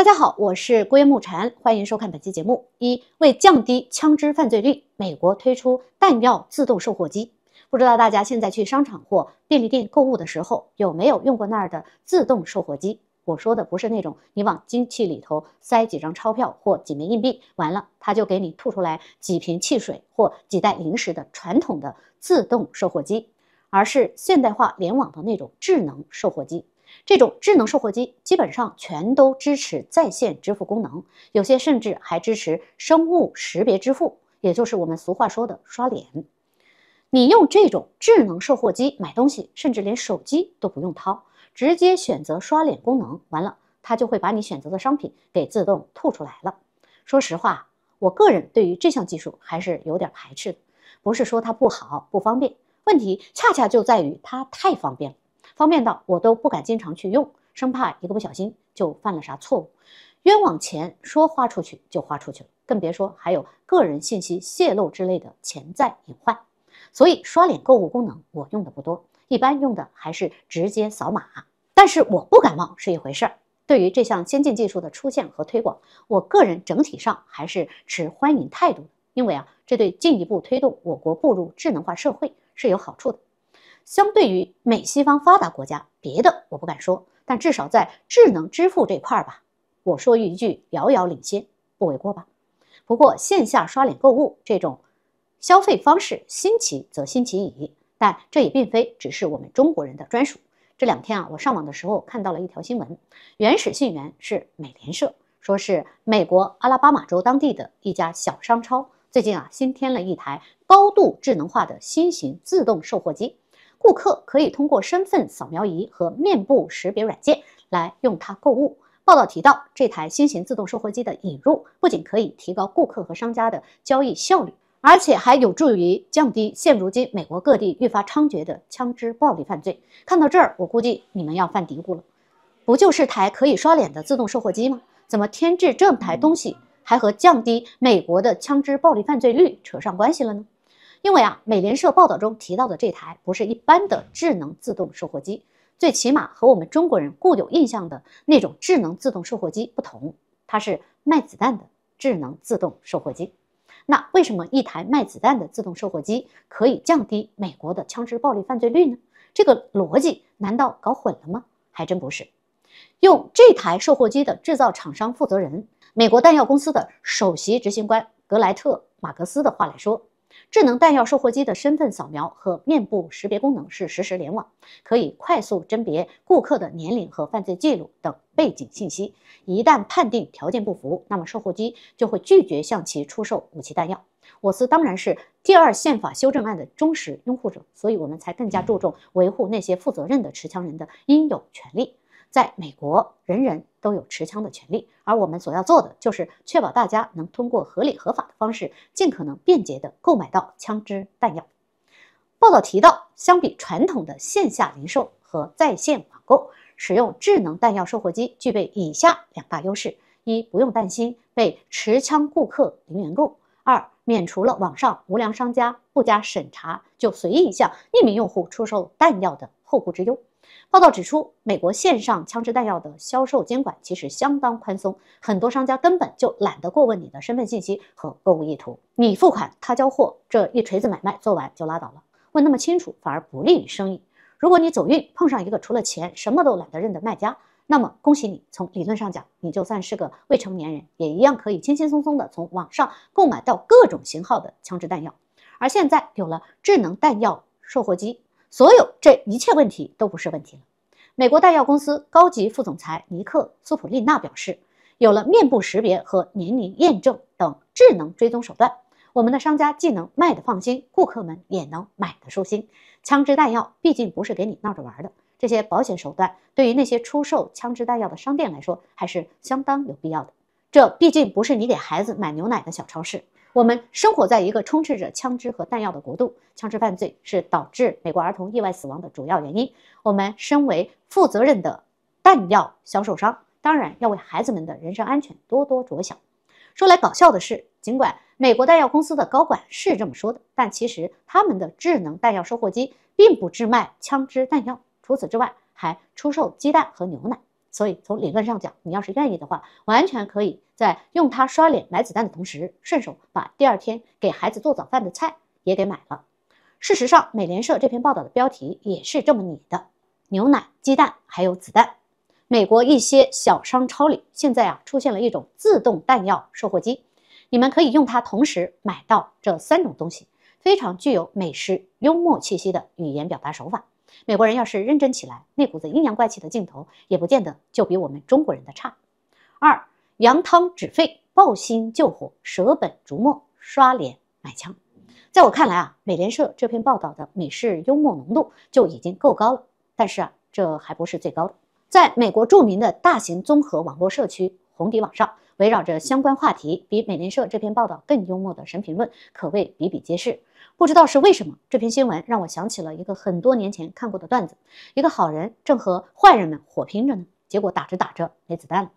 大家好，我是郭木禅，欢迎收看本期节目。一为降低枪支犯罪率，美国推出弹药自动售货机。不知道大家现在去商场或便利店购物的时候，有没有用过那儿的自动售货机？我说的不是那种你往机器里头塞几张钞票或几枚硬币，完了它就给你吐出来几瓶汽水或几袋零食的传统的自动售货机，而是现代化联网的那种智能售货机。这种智能售货机基本上全都支持在线支付功能，有些甚至还支持生物识别支付，也就是我们俗话说的刷脸。你用这种智能售货机买东西，甚至连手机都不用掏，直接选择刷脸功能，完了它就会把你选择的商品给自动吐出来了。说实话，我个人对于这项技术还是有点排斥，的，不是说它不好不方便，问题恰恰就在于它太方便了。方便到我都不敢经常去用，生怕一个不小心就犯了啥错误，冤枉钱说花出去就花出去了，更别说还有个人信息泄露之类的潜在隐患。所以刷脸购物功能我用的不多，一般用的还是直接扫码。但是我不感冒是一回事儿，对于这项先进技术的出现和推广，我个人整体上还是持欢迎态度，因为啊，这对进一步推动我国步入智能化社会是有好处的。相对于美西方发达国家，别的我不敢说，但至少在智能支付这块儿吧，我说一句遥遥领先，不为过吧。不过线下刷脸购物这种消费方式新奇则新奇矣，但这也并非只是我们中国人的专属。这两天啊，我上网的时候看到了一条新闻，原始信源是美联社，说是美国阿拉巴马州当地的一家小商超最近啊新添了一台高度智能化的新型自动售货机。顾客可以通过身份扫描仪和面部识别软件来用它购物。报道提到，这台新型自动售货机的引入不仅可以提高顾客和商家的交易效率，而且还有助于降低现如今美国各地愈发猖獗的枪支暴力犯罪。看到这儿，我估计你们要犯嘀咕了：不就是台可以刷脸的自动售货机吗？怎么添置这台东西还和降低美国的枪支暴力犯罪率扯上关系了呢？因为啊，美联社报道中提到的这台不是一般的智能自动售货机，最起码和我们中国人固有印象的那种智能自动售货机不同，它是卖子弹的智能自动售货机。那为什么一台卖子弹的自动售货机可以降低美国的枪支暴力犯罪率呢？这个逻辑难道搞混了吗？还真不是。用这台售货机的制造厂商负责人、美国弹药公司的首席执行官格莱特·马格斯的话来说。智能弹药售货机的身份扫描和面部识别功能是实时联网，可以快速甄别顾客的年龄和犯罪记录等背景信息。一旦判定条件不符，那么售货机就会拒绝向其出售武器弹药。我司当然是第二宪法修正案的忠实拥护者，所以我们才更加注重维护那些负责任的持枪人的应有权利。在美国，人人都有持枪的权利，而我们所要做的就是确保大家能通过合理合法的方式，尽可能便捷地购买到枪支弹药。报道提到，相比传统的线下零售和在线网购，使用智能弹药售货机具备以下两大优势：一、不用担心被持枪顾客零元购；二、免除了网上无良商家不加审查就随意向匿名用户出售弹药的后顾之忧。报道指出，美国线上枪支弹药的销售监管其实相当宽松，很多商家根本就懒得过问你的身份信息和购物意图。你付款，他交货，这一锤子买卖做完就拉倒了。问那么清楚反而不利于生意。如果你走运碰上一个除了钱什么都懒得认的卖家，那么恭喜你，从理论上讲，你就算是个未成年人，也一样可以轻轻松松的从网上购买到各种型号的枪支弹药。而现在有了智能弹药售货机。所有这一切问题都不是问题。了。美国弹药公司高级副总裁尼克·苏普利纳表示：“有了面部识别和年龄验证等智能追踪手段，我们的商家既能卖得放心，顾客们也能买的舒心。枪支弹药毕竟不是给你闹着玩的，这些保险手段对于那些出售枪支弹药的商店来说还是相当有必要的。这毕竟不是你给孩子买牛奶的小超市。”我们生活在一个充斥着枪支和弹药的国度，枪支犯罪是导致美国儿童意外死亡的主要原因。我们身为负责任的弹药销售商，当然要为孩子们的人身安全多多着想。说来搞笑的是，尽管美国弹药公司的高管是这么说的，但其实他们的智能弹药收货机并不只卖枪支弹药，除此之外还出售鸡蛋和牛奶。所以，从理论上讲，你要是愿意的话，完全可以在用它刷脸买子弹的同时，顺手把第二天给孩子做早饭的菜也给买了。事实上，美联社这篇报道的标题也是这么拟的：牛奶、鸡蛋还有子弹。美国一些小商超里现在啊出现了一种自动弹药售货机，你们可以用它同时买到这三种东西。非常具有美食幽默气息的语言表达手法。美国人要是认真起来，那股子阴阳怪气的劲头也不见得就比我们中国人的差。二扬汤止沸，抱薪救火，舍本逐末，刷脸买枪。在我看来啊，美联社这篇报道的美式幽默浓度就已经够高了，但是啊，这还不是最高的。在美国著名的大型综合网络社区红底网上。围绕着相关话题，比美联社这篇报道更幽默的神评论可谓比比皆是。不知道是为什么，这篇新闻让我想起了一个很多年前看过的段子：一个好人正和坏人们火拼着呢，结果打着打着没子弹了，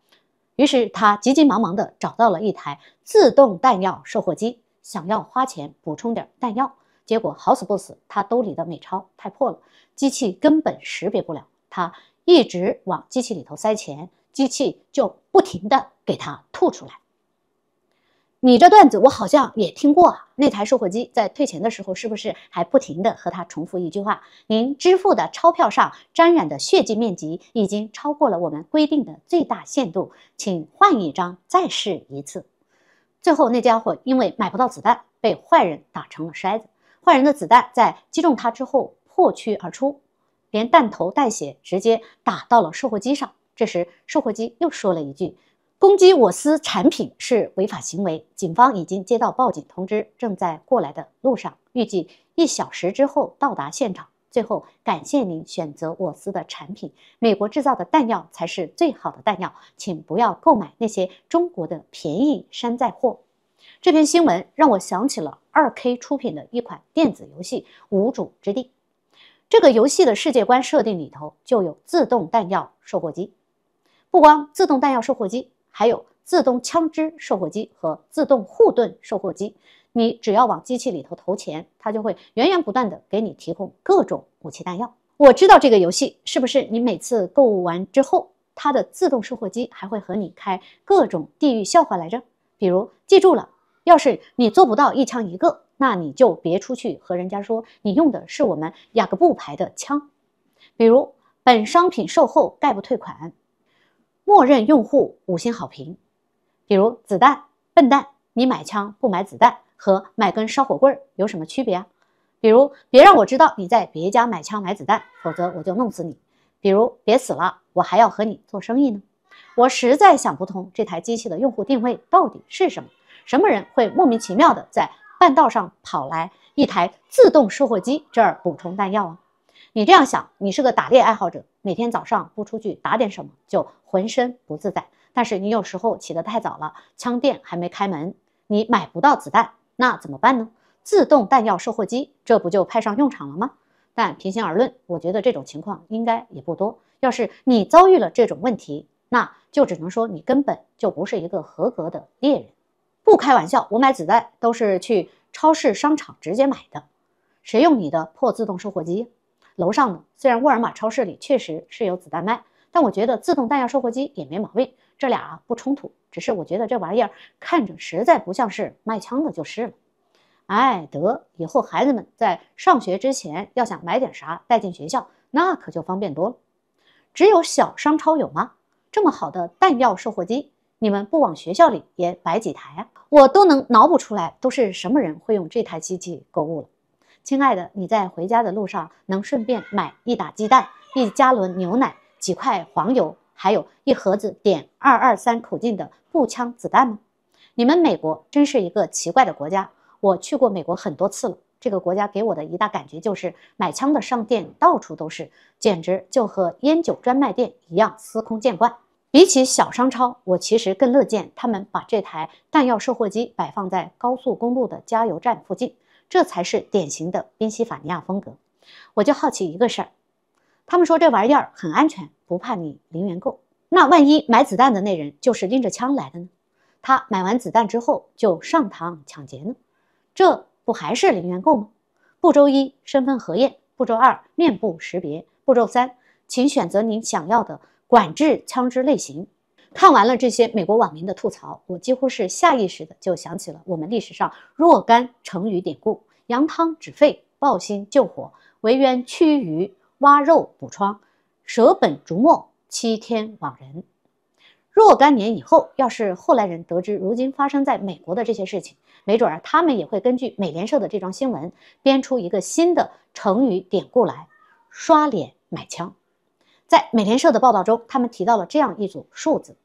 于是他急急忙忙地找到了一台自动弹药售货机，想要花钱补充点弹药。结果好死不死，他兜里的美钞太破了，机器根本识别不了。他一直往机器里头塞钱。机器就不停的给它吐出来。你这段子我好像也听过。啊，那台售货机在退钱的时候，是不是还不停的和他重复一句话：“您支付的钞票上沾染的血迹面积已经超过了我们规定的最大限度，请换一张再试一次。”最后，那家伙因为买不到子弹，被坏人打成了筛子。坏人的子弹在击中他之后破躯而出，连弹头带血直接打到了售货机上。这时，售货机又说了一句：“攻击我司产品是违法行为，警方已经接到报警通知，正在过来的路上，预计一小时之后到达现场。”最后，感谢您选择我司的产品，美国制造的弹药才是最好的弹药，请不要购买那些中国的便宜山寨货。这篇新闻让我想起了二 K 出品的一款电子游戏《无主之地》，这个游戏的世界观设定里头就有自动弹药售货机。不光自动弹药售货机，还有自动枪支售货机和自动护盾售货机。你只要往机器里头投钱，它就会源源不断的给你提供各种武器弹药。我知道这个游戏是不是？你每次购物完之后，它的自动售货机还会和你开各种地域笑话来着。比如，记住了，要是你做不到一枪一个，那你就别出去和人家说你用的是我们雅各布牌的枪。比如，本商品售后概不退款。默认用户五星好评，比如子弹笨蛋，你买枪不买子弹和买根烧火棍儿有什么区别啊？比如别让我知道你在别家买枪买子弹，否则我就弄死你。比如别死了，我还要和你做生意呢。我实在想不通这台机器的用户定位到底是什么？什么人会莫名其妙的在半道上跑来一台自动售货机这儿补充弹药啊？你这样想，你是个打猎爱好者，每天早上不出去打点什么就浑身不自在。但是你有时候起得太早了，枪店还没开门，你买不到子弹，那怎么办呢？自动弹药售货机，这不就派上用场了吗？但平心而论，我觉得这种情况应该也不多。要是你遭遇了这种问题，那就只能说你根本就不是一个合格的猎人。不开玩笑，我买子弹都是去超市、商场直接买的，谁用你的破自动售货机？楼上的，虽然沃尔玛超市里确实是有子弹卖，但我觉得自动弹药售货机也没毛病，这俩不冲突。只是我觉得这玩意儿看着实在不像是卖枪的，就是了。哎，得，以后孩子们在上学之前要想买点啥带进学校，那可就方便多了。只有小商超有吗？这么好的弹药售货机，你们不往学校里也摆几台啊？我都能脑补出来都是什么人会用这台机器购物了。亲爱的，你在回家的路上能顺便买一打鸡蛋、一加仑牛奶、几块黄油，还有一盒子点二二三口径的步枪子弹吗？你们美国真是一个奇怪的国家。我去过美国很多次了，这个国家给我的一大感觉就是买枪的商店到处都是，简直就和烟酒专卖店一样司空见惯。比起小商超，我其实更乐见他们把这台弹药售货机摆放在高速公路的加油站附近。这才是典型的宾夕法尼亚风格。我就好奇一个事儿，他们说这玩意儿很安全，不怕你零元购。那万一买子弹的那人就是拎着枪来的呢？他买完子弹之后就上膛抢劫呢？这不还是零元购吗？步骤一：身份核验；步骤二：面部识别；步骤三：请选择您想要的管制枪支类型。看完了这些美国网民的吐槽，我几乎是下意识的就想起了我们历史上若干成语典故：扬汤止沸，抱薪救火，为冤驱鱼，挖肉补疮，舍本逐末，欺天罔人。若干年以后，要是后来人得知如今发生在美国的这些事情，没准儿他们也会根据美联社的这桩新闻编出一个新的成语典故来：刷脸买枪。在美联社的报道中，他们提到了这样一组数字。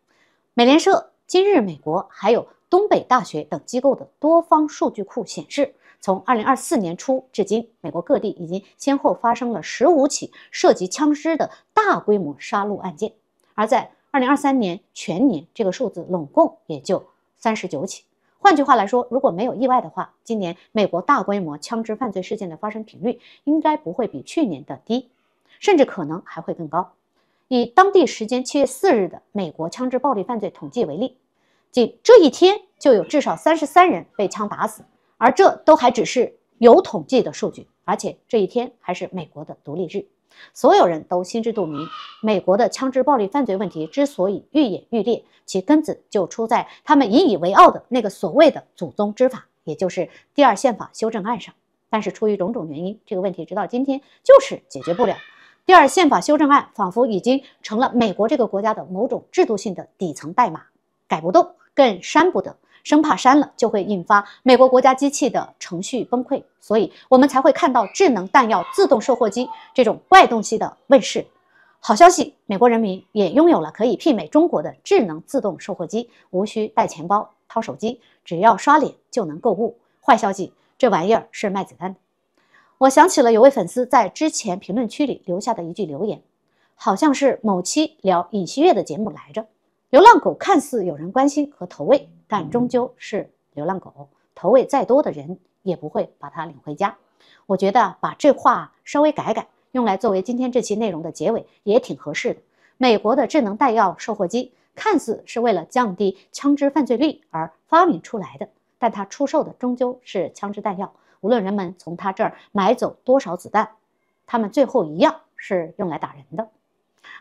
美联社今日，美国还有东北大学等机构的多方数据库显示，从二零二四年初至今，美国各地已经先后发生了十五起涉及枪支的大规模杀戮案件。而在二零二三年全年，这个数字拢共也就三十九起。换句话来说，如果没有意外的话，今年美国大规模枪支犯罪事件的发生频率应该不会比去年的低，甚至可能还会更高。以当地时间七月四日的美国枪支暴力犯罪统计为例，仅这一天就有至少三十三人被枪打死，而这都还只是有统计的数据。而且这一天还是美国的独立日，所有人都心知肚明，美国的枪支暴力犯罪问题之所以愈演愈烈，其根子就出在他们引以为傲的那个所谓的“祖宗之法”，也就是《第二宪法修正案》上。但是出于种种原因，这个问题直到今天就是解决不了。第二，宪法修正案仿佛已经成了美国这个国家的某种制度性的底层代码，改不动，更删不得，生怕删了就会引发美国国家机器的程序崩溃，所以我们才会看到智能弹药自动售货机这种怪东西的问世。好消息，美国人民也拥有了可以媲美中国的智能自动售货机，无需带钱包、掏手机，只要刷脸就能购物。坏消息，这玩意儿是卖子弹的。我想起了有位粉丝在之前评论区里留下的一句留言，好像是某期聊尹锡悦的节目来着。流浪狗看似有人关心和投喂，但终究是流浪狗，投喂再多的人也不会把它领回家。我觉得把这话稍微改改，用来作为今天这期内容的结尾也挺合适的。美国的智能弹药售货机看似是为了降低枪支犯罪率而发明出来的，但它出售的终究是枪支弹药。无论人们从他这儿买走多少子弹，他们最后一样是用来打人的。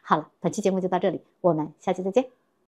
好了，本期节目就到这里，我们下期再见。